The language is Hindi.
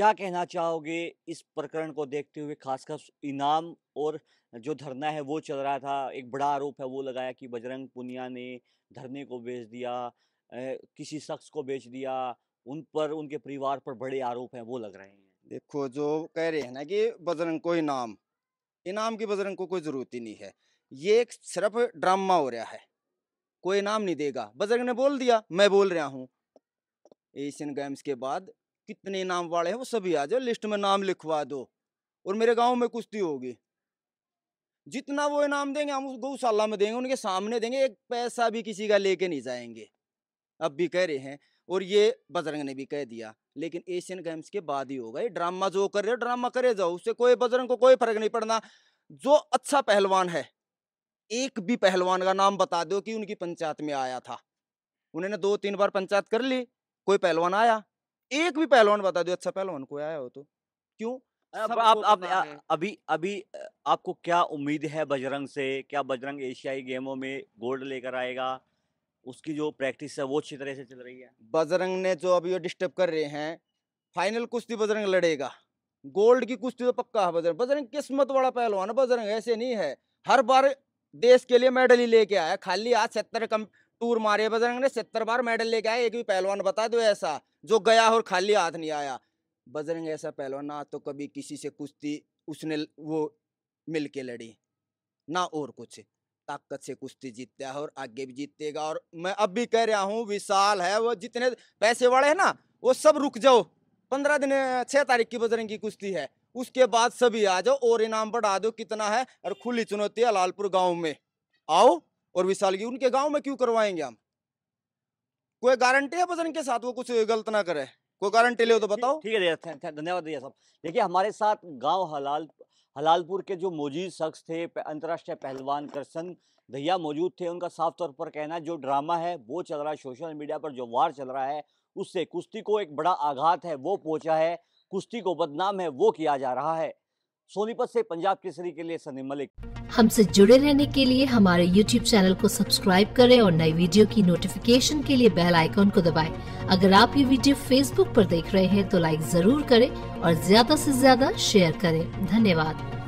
क्या कहना चाहोगे इस प्रकरण को देखते हुए खासकर इनाम और जो धरना है वो चल रहा था एक बड़ा आरोप है वो लगाया कि बजरंग पुनिया ने धरने को बेच दिया किसी शख्स को बेच दिया उन पर उनके परिवार पर बड़े आरोप हैं वो लग रहे हैं देखो जो कह रहे हैं ना कि बजरंग को इनाम इनाम की बजरंग को कोई ज़रूरत ही नहीं है ये एक सिर्फ ड्रामा हो रहा है कोई इनाम नहीं देगा बजरंग ने बोल दिया मैं बोल रहा हूँ एशियन गेम्स के बाद कितने नाम वाले हैं वो सभी आ जाओ लिस्ट में नाम लिखवा दो और मेरे गांव में कुश्ती होगी जितना वो इनाम देंगे हम गौशाला में देंगे उनके सामने देंगे एक पैसा भी किसी का लेके नहीं जाएंगे अब भी कह रहे हैं और ये बजरंग ने भी कह दिया लेकिन एशियन गेम्स के बाद ही होगा ये ड्रामा जो कर रहे हो ड्रामा करे जाओ उससे कोई बजरंग को कोई फर्क नहीं पड़ना जो अच्छा पहलवान है एक भी पहलवान का नाम बता दो कि उनकी पंचायत में आया था उन्होंने दो तीन बार पंचायत कर ली कोई पहलवान आया एक भी पहलवान बता दो अच्छा पहलवान को आया हो तो क्यों अब आप, आप अभी अभी आपको क्या उम्मीद है बजरंग से क्या बजरंग एशियाई गेमों में गोल्ड लेकर आएगा उसकी जो प्रैक्टिस है वो अच्छी तरह से चल रही है बजरंग ने जो अभी डिस्टर्ब कर रहे हैं फाइनल कुश्ती बजरंग लड़ेगा गोल्ड की कुश्ती तो पक्का है बजरंग बजरंग किस्मत वाला पहलवान बजरंग ऐसे नहीं है हर बार देश के लिए मेडल ही लेके आया खाली आज सत्तर कम टूर मारे बजरंग ने सत्तर बार मेडल लेके आया एक भी पहलवान बता दो ऐसा जो गया और खाली हाथ नहीं आया बजरंग ऐसा पहलवान ना तो कभी किसी से कुश्ती उसने वो मिल के लड़ी ना और कुछ ताकत से कुश्ती जीतता है और आगे भी जीतेगा और मैं अब भी कह रहा हूँ विशाल है वो जितने पैसे वाले हैं ना वो सब रुक जाओ पंद्रह दिन छः तारीख की बजरंग की कुश्ती है उसके बाद सभी आ जाओ और इनाम बढ़ा दो कितना है और खुली चुनौती है लालपुर गाँव में आओ और की उनके गाँव में क्यों करवाएंगे हम कोई गारंटी है वजन के साथ वो कुछ गलत ना करे कोई गारंटी ले तो बताओ ठीक है धन्यवाद भैया साहब देखिए हमारे साथ गाँव हलाल हलालपुर के जो मौजूद शख्स थे अंतर्राष्ट्रीय पहलवान करसन भैया मौजूद थे उनका साफ तौर पर कहना जो ड्रामा है वो चल रहा है सोशल मीडिया पर जो वार चल रहा है उससे कुश्ती को एक बड़ा आघात है वो पहुंचा है कुश्ती को बदनाम है वो किया जा रहा है सोनीपत से पंजाब केसरी के लिए सनी मलिक हमसे जुड़े रहने के लिए हमारे YouTube चैनल को सब्सक्राइब करें और नई वीडियो की नोटिफिकेशन के लिए बेल आइकॉन को दबाएं। अगर आप ये वीडियो Facebook पर देख रहे हैं तो लाइक जरूर करें और ज्यादा से ज्यादा शेयर करें धन्यवाद